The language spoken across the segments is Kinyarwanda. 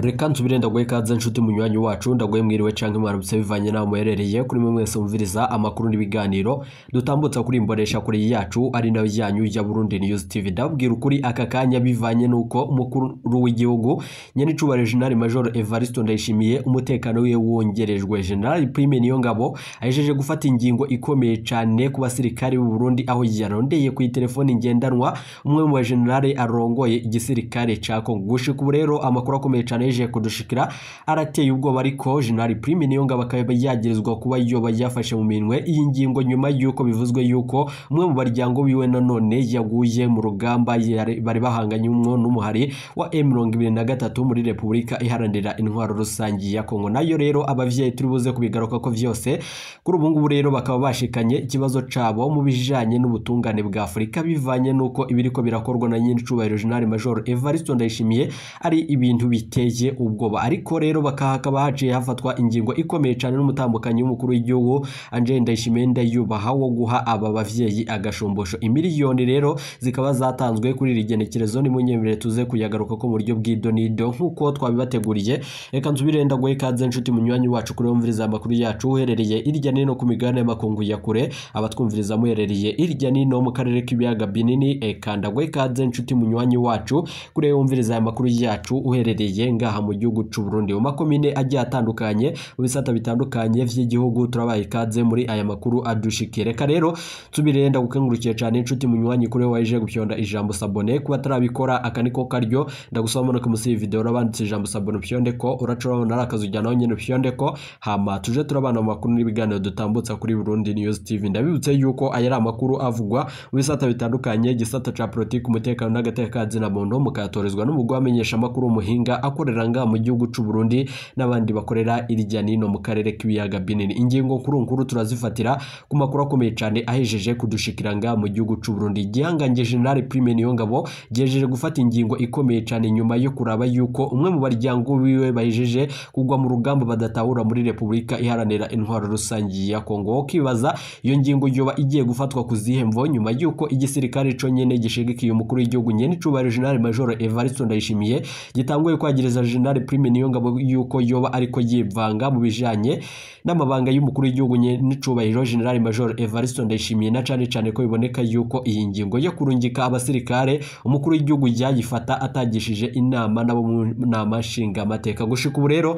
reka nsubire ndaguhe ikaze nshuti munywanyi wacu ndaguhe mwiriwe cyangwa mwarabutse bivanye nawe muherereye kuri mwe mwese wumviriza amakuru n'ibiganiro dutambutsa kuri imbonesha kuri yacu ari nayo yanyu ya Burundi News TV ndabwira ukuri aka kanya bivanye nuko umukuru w'igihugu nyene icubare General Major Evaristo Ndayishimiye umutekano we wongerejwe General Prime Niyo Ngabo ahejeje gufata ingingo ikomeye cyane ku basirikare b'u Burundi aho yarondeye ku telefone ngendanwa umwe mu general arongoye igisirikare cya Congo gushika ubu rero amakuru akomeye cyane yaje kudushikira arateye ubwoba ariko General Prime niyo ngabo akaba yagerezwa kuba yoba yafashe mu minwe iyi ngingo nyuma y'uko bivuzwe y'uko umwe mu baryango wiwe nanone yaguye mu rugamba bari bahanganye umwo n'umuhari wa m gatatu muri Repubulika iharanira intwaro rusangi ya Kongo nayo rero ababyeyi turi buze kubigaruka ko byose kuri ubu ngubu rero bakaba bashikanye ikibazo cabo mu bijyanye n'ubutungane bwa Afurika bivanye nuko ibiriko birakorwa na nyinshi cubahiro General Major Evariste Ndayishimiye ari ibintu biteye biteye ubwoba ariko rero bakaba hakaba haciye hafatwa ingingo ikomeye cyane n'umutambukanyi w'umukuru w'igihugu Angel Ndayishimiye Ndayubaha wo guha aba bavyeyi agashumbusho imiliyoni rero zikaba zatanzwe kuri iri genekerezo nimunyemere tuze kuyagaruka ko mu buryo bw'idonido nk'uko twabibateguriye reka nsubire ndaguhe ikaze nshuti munywanyi wacu kuri wumviriza amakuru yacu uherereye irya nino ku migabane y'amakungu ya kure abatwumviriza muherereye irya nino mu karere k'ibiyaga binini eka ndaguhe ikaze nshuti munywanyi wacu kuri wumviriza aya makuru yacu uherereye nga aha mu gihugu cy'u Burundi mu makomine agiye atandukanye mu bisata bitandukanye by'igihugu turabaye ikaze muri aya makuru adushikereka rero tubirenda ndagukengurukiye cyane inshuti munywanyi kuri waje gupyonda ijambo sabone kuba atarabikora akaniko karyo ndagusaba mbona kumusi iyi video urabanditse ijambo sabone upyonde ko uracurabona ari akazi ujyanaho nyine upyonde ko hama tuje turabana mu makuru n'ibiganiro dutambutsa kuri Burundi News TV ndabibutse yuko aya ari amakuru avugwa mu bisata bitandukanye gisata ca politiki umutekano n'agatekazina muntu mukatorezwa n'umugwa amenyesha amakuru umuhinga akorera bakorera mu gihugu cy'u Burundi n'abandi bakorera irya nino mu karere k'ibiyaga binini ingingo kuri nkuru turazifatira ku makuru akomeye cyane ahejeje kudushikira mu gihugu cy'u Burundi gihangange General Prime Niyongabo gejeje gufata ingingo ikomeye cyane nyuma yo kuraba yuko umwe mu baryango wiwe bahejeje kugwa mu rugamba badatahura muri Repubulika iharanira intwaro rusange ya Kongo kibaza iyo ngingo yoba igiye gufatwa ku zihe nyuma yuko igisirikare cyo nyene gishigikiye umukuru w'igihugu nyene cubahiro General Major Evariste Ndayishimiye gitanguye kwagereza General Prime Niyongabo yuko yoba ariko yivanga mu bijyanye n'amabanga y'umukuru w'igihugu n'icubahiro General Major Evariste Ndayishimiye na cyane cane ko biboneka yuko iyi ngingo yo kurungika abasirikare umukuru w'igihugu yayifata atagishije inama nabo mu nama nshinga amateka gushika ubu rero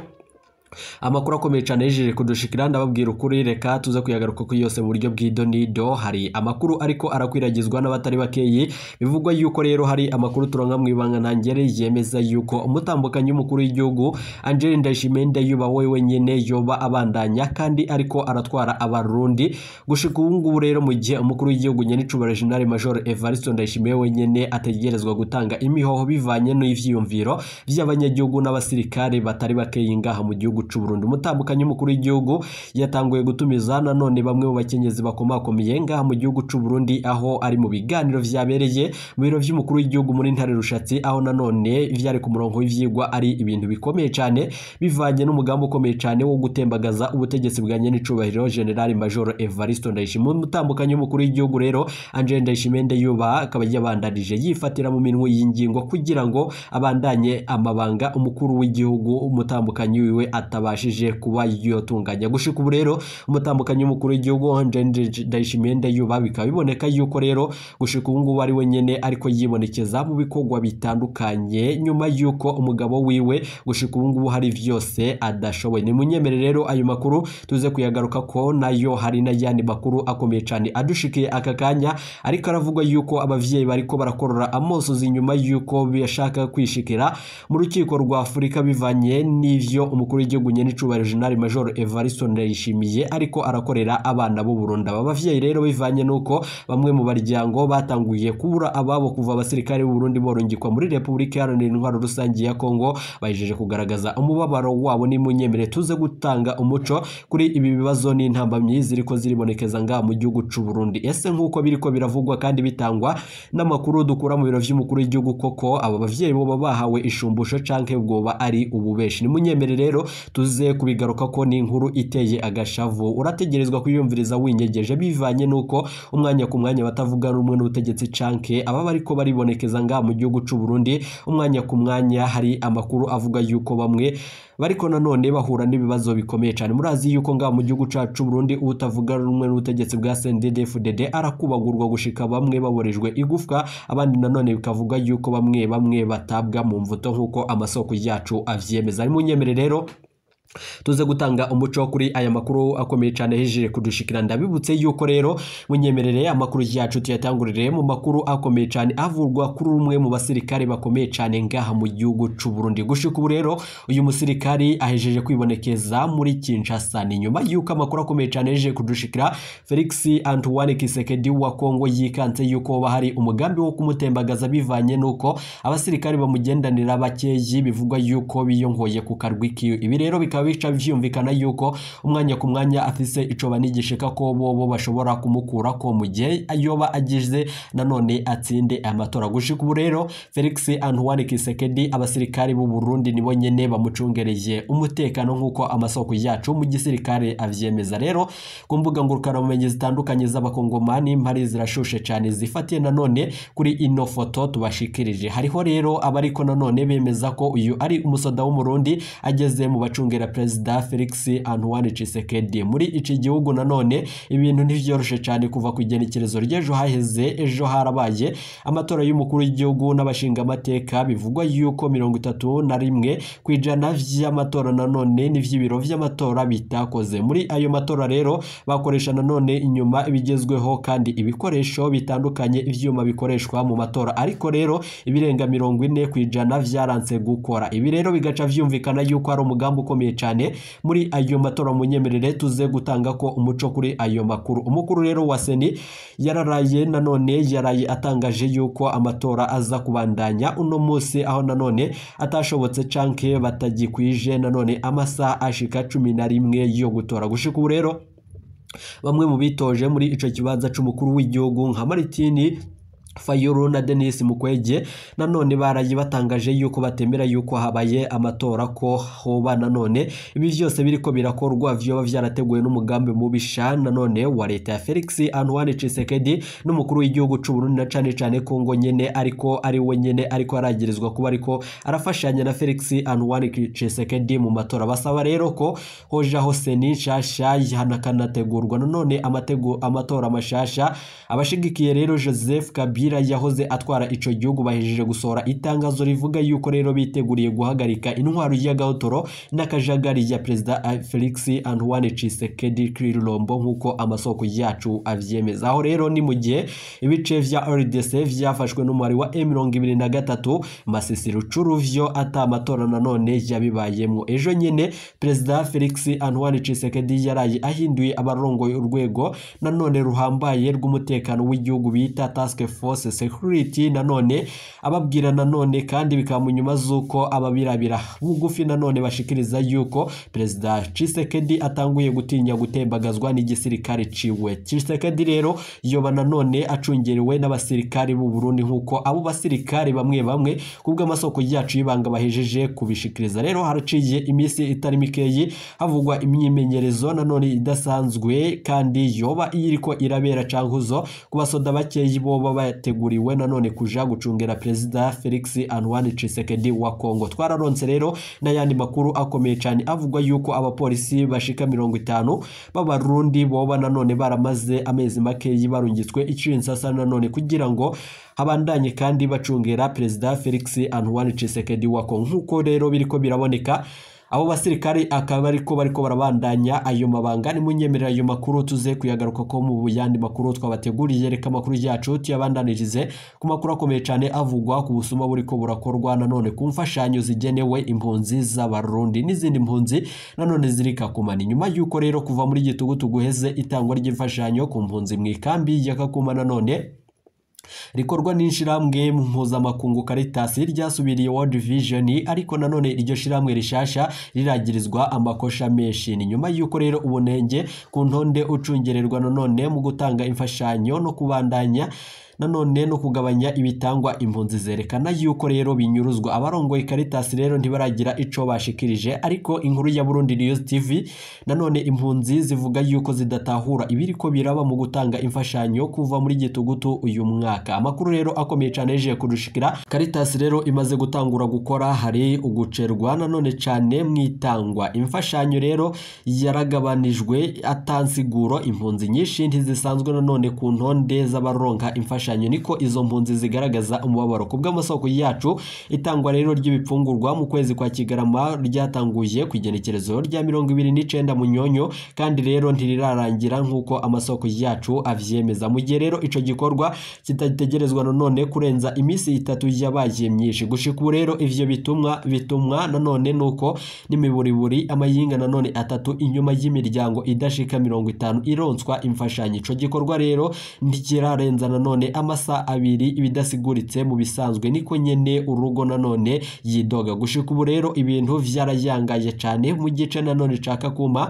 amakuru akomeye cyane yijeje kudushikira ndababwira ukuri reka tuze kuyagaruka ku yose mu buryo bw'idonido hari amakuru ariko arakwiragizwa n'abatari bakeyi bivugwa yuko rero hari amakuru turanga mu ibanga ntangere yemeza yuko umutambukanyi w'umukuru w'igihugu Angel Ndayishimiye Ndayuba we wenyine yoba abandanya kandi ariko aratwara abarundi gushika ubu ngubu rero mu gihe umukuru w'igihugu nyenicubara General Major Evariste Ndayishimiye wenyine ategerezwa gutanga imihoho bivanye n'ivyiyumviro by'abanyagihugu n'abasirikare batari bakeyi ngaha mu gihugu guca burundu umutambukanye umukuru w'igihugu yatanguye gutumiza nanone bamwe mu bakenyezi bakomakomeye ngaha mu gihugu cy'u Burundi aho ari mu biganiro vyabereye mu biro by'umukuru w'igihugu muri ntare rushatsi aho nanone vyari ku murongo w'ivyigwa ari ibintu bikomeye cyane bivanye n'umugambi ukomeye cyane wo gutembagaza ubutegetsi bwanjye nyenicubahiro General Major Evaristo Ndayishimiye umutambukanye umukuru w'igihugu rero Angel Ndayishimiye Ndayuba akaba yabandanije yifatira mu minwe y'ingingo kugira ngo abandanye amabanga umukuru w'igihugu umutambukanyi wiwe atabashije kuba yatunganya gushika ubu rero umutambukanyi w'umukuru w'igihugu Ndayishimiye Ndayuba bikaba biboneka yuko rero gushika ubu ngubu ari wenyine ariko yibonekeza mu bikorwa bitandukanye nyuma yuko umugabo wiwe gushika ubu ngubu hari byose adashoboye ni munyemere rero ayo makuru tuze kuyagaruka ko nayo hari n'ayandi makuru akomeye cyane adushikiye aka kanya ariko aravugwa yuko abavyeyi bariko barakorora amosozi nyuma yuko bashaka kwishikira mu rukiko rwa Afurika bivanye n'ivyo umukuru w'igihugu uwegukanye n'icubahiro General Major Evariste Ndayishimiye ariko arakorera abana b'u Burundi aba bavyeyi rero bivanye nuko bamwe mu baryango batanguye kubura ababo kuva abasirikare b'u Burundi borungikwa muri Repubulika Iharanira Intwaro Rusange ya Kongo bajeje kugaragaza umubabaro wabo n'imunyemere tuze gutanga umuco kuri ibi bibazo n'intambamyi ziriko ziribonekeza ngaha mu gihugu c'u Burundi ese nk'uko biriko biravugwa kandi bitangwa n'amakuru dukura mu biro vy'umukuru w'igihugu koko aba bavyeyi bo bahawe ishumbusho canke ubwoba ari ububeshi nimunyemere rero tuze kubigaruka ko ni inkuru iteye agashavu urategerezwa kuyumviriza winyegeje bivanye n'uko umwanya ku mwanya batavuga rumwe n'ubutegetsi canke ababa ariko baribonekeza ngaha mu gihugu cy'u Burundi umwanya ku mwanya hari amakuru avuga yuko bamwe bariko nanone bahura n'ibibazo bikomeye cyane murazi yuko ngaha mu gihugu cyacu Burundi utavuga rumwe n'ubutegetsi bwa CNDD-FDD arakubagurwa gushika bamwe baborejwe igufwa abandi nanone bikavuga yuko bamwe bamwe batabwa mu mvuto nk'uko amasoko yacu avyemeza ari munyemere rero tuze gutanga umuco kuri aya makuru akomeye cyane hejeje kudushikira ndabibutse yuko rero munyemerere amakuru yacu tuyatangurire mu makuru akomeye cyane avurwa kuri umwe mu basirikare bakomeye cyane ngaha mu gihugu cy'u Burundi gushika ubu rero uyu musirikari ahejeje kwibonekeza muri Kinshasa ni nyuma yuko amakuru akomeye cyane hejeje kudushikira Felix Antoine Kisekedi wa Kongo yikanze yuko hari umugambi wo kumutembagaza bivanye nuko abasirikare bamugendanira bakeyi bivugwa yuko biyongoye ku karwi ibi rero bikaba bikaba byumvikana yuko umwanya ku mwanya afise icoba banigishika ko bobo bashobora kumukura ko mu gihe yoba agize nanone atsinde amatora gushika ubu rero Felix Antoine Kisekedi abasirikari b'u Burundi nibo nyine bamucungereye umutekano nk'uko amasoko yacu mu gisirikare avyemeza rero ku mbuga ngurukanabumenyi zitandukanye z'abakongomani impari zirashushe cyane zifatiye nanone kuri ino foto tubashikirije hariho rero abariko nanone bemeza ko uyu ari umusoda w'umurundi ageze mu bacungera perezida felix antoine cisekedi muri iki gihugu nanone ibintu ntibyoroshe cyane kuva ku igenekerezo ry'ejo haheze ejo harabaye amatora y'umukuru w'igihugu n'abashingamateka bivugwa yuko mirongo itatu na rimwe ku ijana by'amatora nanone n'iby'ibiro by'amatora bitakoze muri ayo matora rero bakoresha nanone inyuma ibigezweho kandi ibikoresho bitandukanye ibyuma bikoreshwa mu matora ariko rero ibirenga mirongo ine ku ijana byaranse gukora ibi rero bigaca byumvikana yuko ari umugambi ukomeye cyane muri ayo matora munyemerere tuze gutanga ko umuco kuri ayo makuru umukuru rero wa seni yararaye nanone yaraye atangaje yuko amatora aza kubandanya uno munsi aho nanone atashobotse canke batagikwije nanone amasaha ashika cumi na rimwe yo gutora gushika ubu rero bamwe mu bitoje muri icyo kibanza cyumukuru w'igihugu nka maritini fayulu na denise mukwege nanone baraye batangaje yuko batemera yuko habaye amatora ko hoba nanone ibi byose biriko birakorwa vyoba byarateguwe n'umugambi mubisha nanone wa leta ya felix antoine cisekedi n'umukuru w'igihugu c'uburundi na cane cane ngo nyene ariko ari we nyene ariko aragirizwa kuba ariko arafashanya na felix antoine cisekedi mu matora basaba rero ko hoja hoseni nshasha hanakanategurwa nanone amatora mashasha abashigikiye rero joseph kabi Kabila yahoze atwara icyo gihugu bahejeje gusohora itangazo rivuga yuko rero biteguriye guhagarika intwaro y'agahotoro n'akajagari ya Perezida eh, Felix Antoine Tshisekedi Tshilombo nk'uko amasoko yacu avyemeza aho rero ni mu gihe ibice vya RDC vyafashwe n'umwari wa M23 Masisi Rucuruvyo atamatora nanone yabibayemwo ejo nyine Perezida Felix Antoine Tshisekedi yaraye ahinduye abarongoye urwego nanone ruhambaye rw'umutekano w'igihugu bita Task Force bose security nanone ababwira nanone kandi bikaba z'uko ababirabira bugufi nanone bashikiriza yuko perezida Tshisekedi atanguye gutinya gutembagazwa n'igisirikare ciwe Tshisekedi rero yoba nanone acungeriwe n'abasirikare b'u Burundi nkuko abo basirikare bamwe bamwe kubwo amasoko yacu y'ibanga bahejeje kubishikiriza rero haraciye iminsi itari mikeyi havugwa imyimenyerezo nanone idasanzwe kandi yoba iyiriko irabera canguzo ku basoda bakeyi boba yateguriwe nanone kuja gucungera perezida Felix Antoine Tshisekedi wa Kongo twararonse rero n'ayandi makuru akomeye cyane avugwa yuko abapolisi bashika mirongo itanu b'abarundi boba nanone baramaze amezi make barungitswe incinsasa nanone kugira ngo habandanye kandi bacungera perezida Felix Antoine Tshisekedi wa Kongo nkuko rero biriko biraboneka abo basirikare akaba ariko bariko barabandanya ayo mabanga nimunyemerera ayo makuru tuze kuyagaruka ko mu yandi makuru twabateguriye reka amakuru yacu tuyabandanirize ku makuru akomeye cyane avugwa ku busuma buri buriko burakorwa nanone ku mfashanyo zigenewe impunzi z'abarundi n'izindi mpunzi nanone ziri kakumana inyuma y'uko rero kuva muri gitugu tuguheze itangwa ry'imfashanyo ku mpunzi mu ikambi ya kakuma nanone rikorwa n'ishiramwe mpuzamakungu Caritas ryasubiriye World Vision ariko nanone iryo shiramwe rishasha riragirizwa amakosha menshi ni nyuma y'uko rero ubunenge ku ntonde ucungererwa nanone mu gutanga imfashanyo no kubandanya nanone no kugabanya ibitangwa impunzi zerekana yuko rero binyuruzwa abarongoye karitasi rero ntibaragira ico bashikirije ariko inkuru ya Burundi News TV nanone impunzi zivuga yuko zidatahura ibiri ko biraba mu gutanga imfashanyo kuva muri gitugutu uyu mwaka amakuru rero akomeye cyane yeje kudushikira Caritas rero imaze gutangura gukora hari ugucerwa nanone cyane mwitangwa imfashanyo rero yaragabanijwe atansiguro impunzi nyinshi ntizisanzwe nanone ku ntonde z'abaronka imfashanyo bwicanyi niko izo mpunzi zigaragaza umubabaro ku bw'amasoko yacu itangwa rero ry'ibipfungurwa mu kwezi kwa kigarama ryatanguye ku igenekerezo rya mirongo ibiri n'icyenda nyonyo kandi rero ntirirarangira nk'uko amasoko yacu abyemeza mu gihe rero icyo gikorwa kitategerezwa nanone kurenza iminsi itatu yabaye myinshi gushika ubu rero ibyo bitumwa bitumwa nanone nuko n'imiburiburi amayinga nanone atatu inyuma y'imiryango idashika mirongo itanu ironswa imfashanyo icyo gikorwa rero ntikirarenza nanone amasaha abiri ibidasiguritse mu bisanzwe niko nyine urugo nanone yidoga gushika ubu rero ibintu byarayangaje cyane mu gice nanone nshaka kuma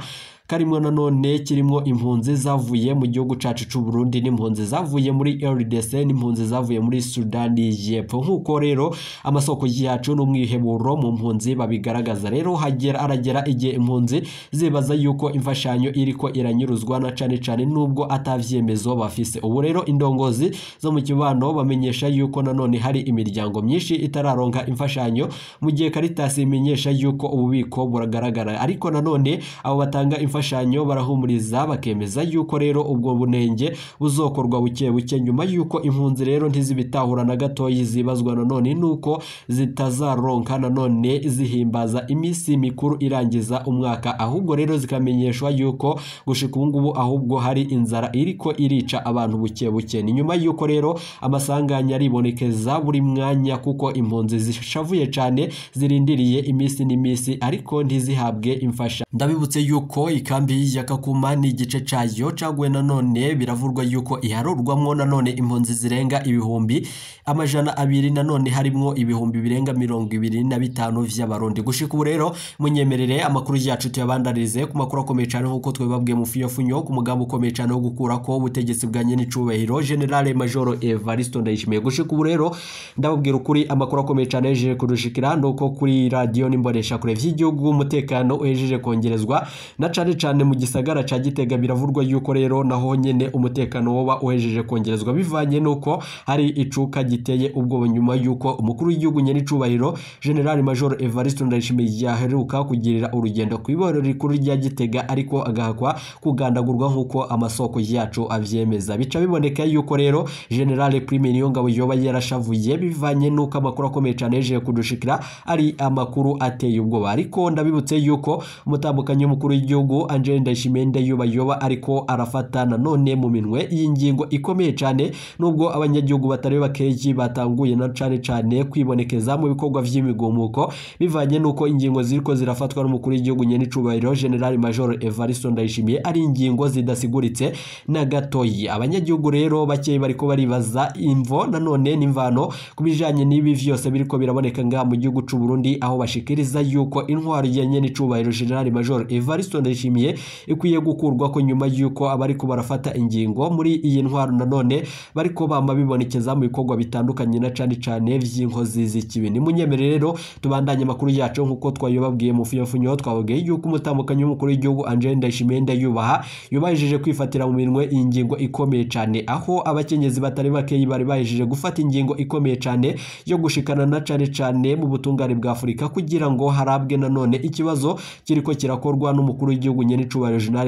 karimo nanone kirimo impunzi zavuye mu gihugu cyacu cy'u Burundi n'impunzi zavuye muri RDC n'impunzi zavuye muri Sudani y'Epfo nk'uko rero amasoko yacu n'umwiheburo mu mpunzi babigaragaza rero hagera aragera igihe impunzi zibaza yuko imfashanyo iriko iranyuruzwa na cyane cyane nubwo atavyemezo bafise ubu rero indongozi zo mu kibano bamenyesha yuko nanone hari imiryango myinshi itararonga imfashanyo mu gihe Caritas imenyesha yuko ububiko buragaragara ariko nanone abo batanga imfashanyo imfashanyo barahumuriza bakemeza yuko rero ubwo bunenge buzokorwa buke buke nyuma yuko impunzi rero ntizibitahura na gatoya zibazwa nanone nuko zitazaronka nanone zihimbaza iminsi mikuru irangiza umwaka ahubwo rero zikamenyeshwa yuko gushika ubu ngubu ahubwo hari inzara iriko irica abantu buke buke ni nyuma yuko rero amasanganya aribonekeza buri mwanya kuko impunzi zishavuye cyane zirindiriye iminsi n'iminsi ariko ntizihabwe imfasha ndabibutse yuko Inkambi ya Kakuma n'igice cyayo caguwe nanone biravurwa yuko iharurwamo nanone impunzi zirenga ibihumbi amajana abiri nanone harimwo ibihumbi birenga mirongo ibiri na bitanu vy'abarundi gushika ubu rero munyemerere amakuru yacu tuyabandarize ku makuru akomeye cyane nk'uko twebabwiye mu fiyofunyo ku mugambi ukomeye cyane wo gukurako ubutegetsi bwanye nyenicubahiro General majoro evaristo ndayishimiye gushika ubu rero ndababwira ukuri amakuru akomeye cyane yejeje kudushikira nuko kuri radiyo n'imbonesha kure vy'igihugu umutekano uhejeje kongerezwa na cane cyane cyane mu gisagara cya gitega biravurwa yuko rero naho nyine umutekano woba uhejeje kongerezwa bivanye n'uko hari icuka giteye ubwoba nyuma y'uko umukuru w'igihugu nyir'icubahiro general major evariste ndayishimiye yaheruka kugirira urugendo ku iboro rikuru rya gitega ariko agahakwa kugandagurwa nk'uko amasoko yacu abyemeza bica biboneka yuko rero general prime niyo ngabo yoba yarashavuye bivanye n'uko amakuru akomeye cyane yejeje kudushikira ari amakuru ateye ubwoba ariko ndabibutse yuko umutambukanyi w'umukuru w'igihugu aho Angel Ndashimende yubayoba ariko arafata nanone mu minwe y'ingingo ikomeye cyane nubwo abanyagihugu batari bakeji batanguye na cyane cyane kwibonekeza mu bikorwa by'imigumuko bivanye n'uko ingingo ziriko zirafatwa n'umukuru w'igihugu nyenicubahiro General Major evariston Ndayishimiye ari ingingo zidasiguritse na gatoyi abanyagihugu rero bakeye bari ko baribaza imvo nanone n'imvano ku bijanye n'ibi vyose biriko biraboneka ngaha mu gihugu c'u aho bashikiriza yuko intwari ya nyenicubahiro General Major evariston Ndayishimiye bishimiye ikwiye gukurwa ko nyuma y'uko abariko barafata ingingo muri iyi ntwaro nanone bariko bama bibonekeza mu bikorwa bitandukanye na cyane cyane by’inkozi z'ikibi ni munyemere rero tubandanye amakuru yacu nk'uko twayobabwiye mu funyofunyo twababwiye yuko umutambukanyi w'umukuru w'igihugu Angel Ndayishimiye Ndayubaha yubahijeje kwifatira mu minwe ingingo ikomeye cyane aho abakenyezi batari bakeyi bari bahijeje gufata ingingo ikomeye cyane yo gushikana na cyane cyane mu butungane bwa Afurika kugira ngo harabwe nanone ikibazo kiriko kirakorwa n'umukuru w'igihugu nyene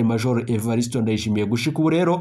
Major Evariste Ndayishimiye gushika ubu rero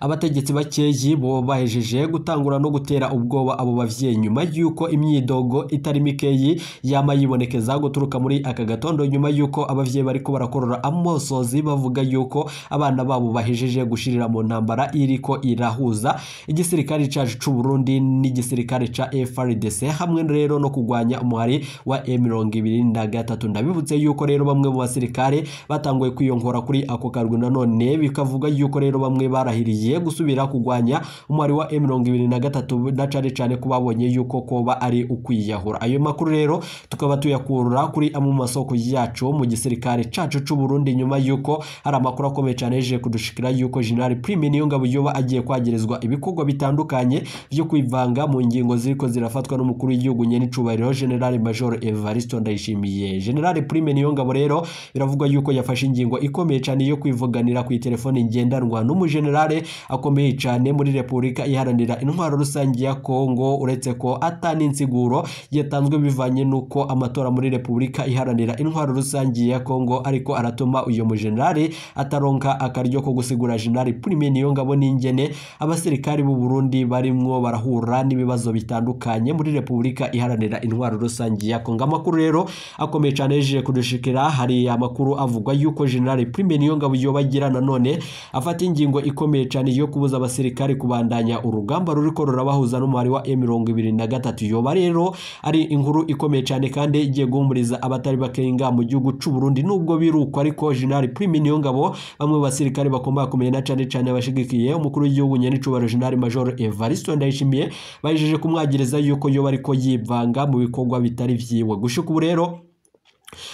abategetsi bakeyi bo bahejeje gutangura no gutera ubwoba abo bavyeyi nyuma y'uko imyidogo itari mikeyi yama yibonekeza guturuka muri aka gatondo nyuma y'uko abavyeyi bariko barakorora amosozi bavuga y'uko abana babo bahejeje gushirira mu ntambara iriko irahuza igisirikare cacu c'u Burundi n'igisirikare ca FRDC hamwe rero no kugwanya umuhari wa e M23 ndabibutse y'uko rero bamwe mu basirikare batanguye kwiyongora kuri ako karwi nanone bikavuga y'uko rero bamwe barahe yarahiriye gusubira kugwanya umubare wa mirongo ibiri na gatatu cyane cyane ko yuko koba ari ukwiyahura ayo makuru rero tukaba tuyakurura kuri amwe mu masoko yacu mu gisirikare cyacu cy'u Burundi nyuma yuko hari amakuru akomeye cyane yaje kudushikira yuko General Prime Niyongabo yoba agiye kwagerezwa ibikorwa bitandukanye byo kwivanga mu ngingo ziriko zirafatwa n'umukuru w'igihugu nyenicubahiro General Major Evariste Ndayishimiye General Prime Niyongabo rero biravugwa yuko yafashe ingingo ikomeye cyane yo kwivuganira ku telefone ngendanwa n'umugeneral n'amagare akomeye cyane muri repubulika iharanira intwaro rusange ya kongo uretse ko atani insiguro yatanzwe bivanye n'uko amatora muri repubulika iharanira intwaro rusange ya kongo ariko aratuma uyu mujenerali ataronka akaryo ko gusigura jenerali prime niyo ngabo n'ingene abasirikari b'u Burundi barimwo barahura n'ibibazo bitandukanye muri repubulika iharanira intwaro rusange ya kongo amakuru rero akomeye cyane yejeje kudushikira hari amakuru avugwa yuko jenerali prime niyo ngabo yobagira nanone afata ingingo ikomeye ikomeye cyane yo kubuza abasirikare kubandanya urugamba ruri ko rurabahuza n'umubare wa mirongo ibiri na gatatu yoba rero ari inkuru ikomeye cyane kandi igiye guhumuriza abatari bakenga mu gihugu cy'u Burundi nubwo biruko ariko General Prime Niyongabo bamwe mu basirikare bakomakomeye na cyane cyane abashigikiye umukuru w'igihugu nyenicubaro General Major Evariste Ndayishimiye bajeje kumwagiriza yuko yoba ariko yivanga mu bikorwa bitari byiwe gushuka ubu rero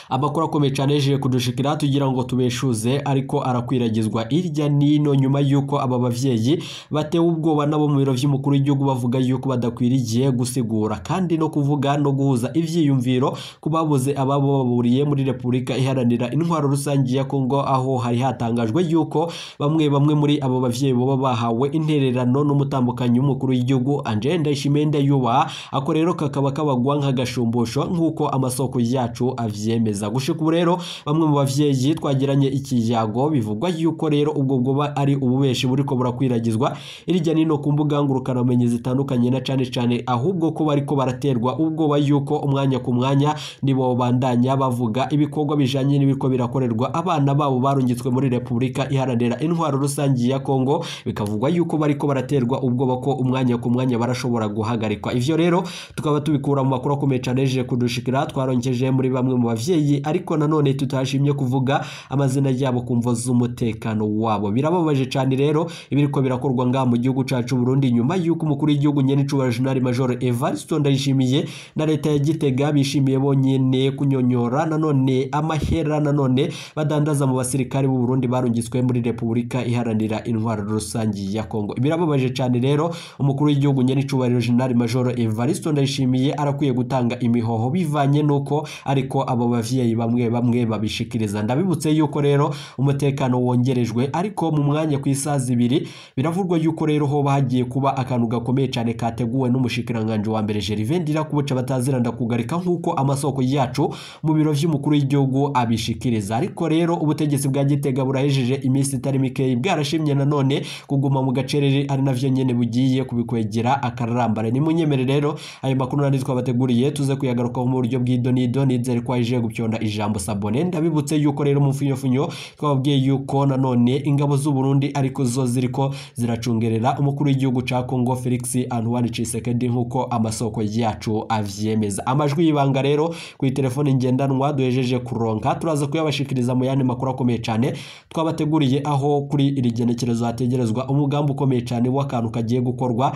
abakora akomeye cyane yejeje kudushikira tugira ngo tubeshuze ariko arakwiragizwa irya nino nyuma y'uko aba babyeyi batewe ubwoba nabo mu biro by'umukuru w'igihugu bavuga y'uko badakwiriye gusigura kandi no kuvuga no guhuza ibyiyumviro ku babuze ababo baburiye muri repubulika iharanira intwaro rusange ya kongo aho hari hatangajwe y'uko bamwe bamwe muri abo babyeyi baba bahawe intererano n'umutambukanyi w'umukuru w'igihugu Angel Ndayishimiye Ndayubaha ako rero kakaba kabagwa nk'agashumbusho nk'uko amasoko yacu avye babyemeza gushika rero bamwe mu bavyeyi twagiranye ikiyago bivugwa yuko rero ubwo bwoba ari ububeshi buriko burakwiragizwa irya nino ku mbuga ngurukanabumenyi zitandukanye na cane cane ahubwo ko bariko baraterwa ubwoba yuko umwanya ku mwanya nibo bandanya bavuga ibikorwa bijanye n'ibiko birakorerwa abana babo barungitswe muri Repubulika iharanira intwaro rusangi ya Kongo bikavugwa yuko bariko baraterwa ubwoba ko umwanya ku mwanya barashobora guhagarikwa ivyo rero tukaba tubikura mu makuru akomeye cane kudushikira twarongeje muri bamwe mu babyeyi ariko nanone tutashimye kuvuga amazina yabo ku mvo z'umutekano wabo birababaje cyane rero ibiriko birakorwa ngaha mu gihugu cyacu Burundi nyuma y'uko umukuru w'igihugu nyenicubahiro General Major Evariste Ndayishimiye na leta ya Gitega bishimiye bonyene kunyonyora nanone amahera nanone badandaza mu basirikare b'u Burundi barungitswe muri Repubulika iharanira intwaro rusange ya Kongo birababaje cyane rero umukuru w'igihugu nyenicubahiro General Major Evariste Ndayishimiye arakwiye gutanga imihoho bivanye nuko ariko aba abo bavyeyi bamwe bamwe babishikiriza ndabibutse yuko rero umutekano wongerejwe ariko mu mwanya ku isaha ibiri biravurwa yuko rero ho bagiye kuba akantu gakomeye cyane kateguwe n'umushikiranganje wa mbere Gervais Ndirakubuca bataziranda kugarika nk'uko amasoko yacu mu biro vy'umukuru w'igihugu abishikiriza ariko rero ubutegetsi bwa Gitega burahejeje iminsi itari mike bwarashimye nanone kuguma mu gacerere ari navyo nyene bugiye kubikwegera akararambare nimunyemerere rero ayo makuru nandi twabateguriye tuze kuyagarukaho mu buryo bw'idonido nizere ko aje bakomeje gupyonda ijambo sabone ndabibutse yuko rero mu mfunyofunyo twababwiye yuko nanone ingabo z'u Burundi ariko zo ziriko ziracungerera umukuru w'igihugu ca Congo Felix Antoine Tshisekedi nkuko amasoko yacu avyemeza amajwi y'ibanga rero ku telefone ngendanwa duhejeje kuronka turaza kuyabashikiriza mu yandi makuru akomeye cyane twabateguriye aho kuri iri genekerezo hategerezwa umugambi ukomeye cyane w'akantu kagiye gukorwa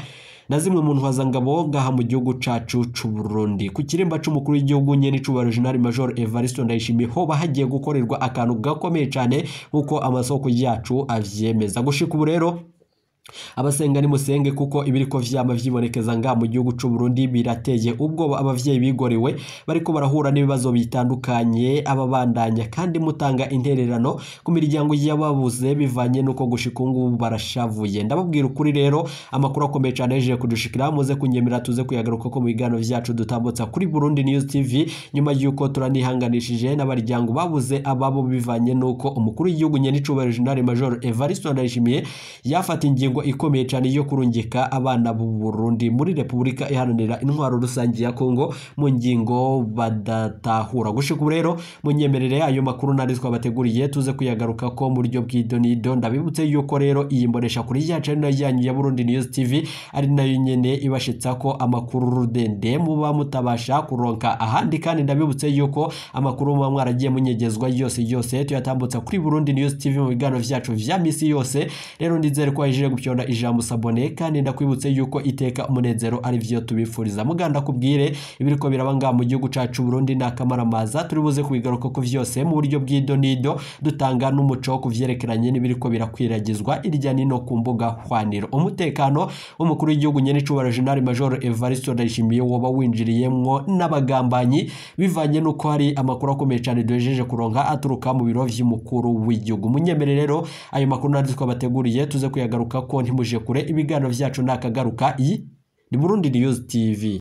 na zimwe mu ntwazangabo ngaha mu gihugu cyacu cy'u Burundi ku kiremba cy'umukuru w'igihugu nyenicubahiro General Major Evariste Ndayishimiye ho bahagiye gukorerwa akantu gakomeye cyane nk'uko amasoko yacu avyemeza gushika ubu rero abasenga nimusenge kuko ibiriko vyama vyibonekeza nga mu gihugu cyu Burundi birateje ubwoba abavyeyi bigorewe bariko barahura n'ibibazo bitandukanye ababandanya kandi mutanga intererano ku miryango y'ababuze bivanye nuko gushikungu ubu barashavuye ndababwira ukuri rero amakuru akomeye cyane yejeje kudushikira muze kunyemera tuze kuyagaruka ko mu biganiro vyacu dutambutsa kuri Burundi News TV nyuma y'uko turanihanganishije n'abaryango babuze ababo bivanye nuko umukuru w'igihugu nyene cubahiro Major Evariste Ndayishimiye yafata ingingo iminyago ikomeye cyane yo kurungika abana b'u Burundi muri Repubulika Iharanira Intwaro Rusange ya Kongo mu ngingo badatahura gushika rero mu nyemerere yayo makuru nari twabateguriye tuze kuyagaruka ko mu buryo bw'idonido ndabibutse yuko rero iyi mbonesha kuri ya channel yanyu ya Burundi News TV ari nayo nyene ibashitsa ko amakuru rudende muba mutabasha kuronka ahandi kandi ndabibutse yuko amakuru muba mwaragiye munyegezwa yose yose tuyatambutsa kuri Burundi News TV mu biganiro byacu vya misi yose rero ndizere ko aje gupyo cyona ijambo sabone kandi ndakwibutse yuko iteka umunezero ari byo tubifuriza muganda kubwire ibiriko biraba ngaha mu gihugu cyacu Burundi nta kamaramaza turi buze kubigaruka ku byose mu buryo bwido nido dutanga n'umuco ku kuvyerekeranye n'ibiriko birakwiragizwa irya nino ku mbuga hwaniro umutekano w'umukuru w'igihugu nyene cubara General Major Evariste Ndayishimiye woba winjiriyemwo n'abagambanyi bivanye n'uko hari amakuru akomeye cyane duhejeje kuronka aturuka mu biro by’umukuru w'igihugu munyemere rero ayo makuru nari twabateguriye tuze kuyagaruka konti muje kure ibiganiro byacu ni akagaruka iyi ni burundi niyuzi tivi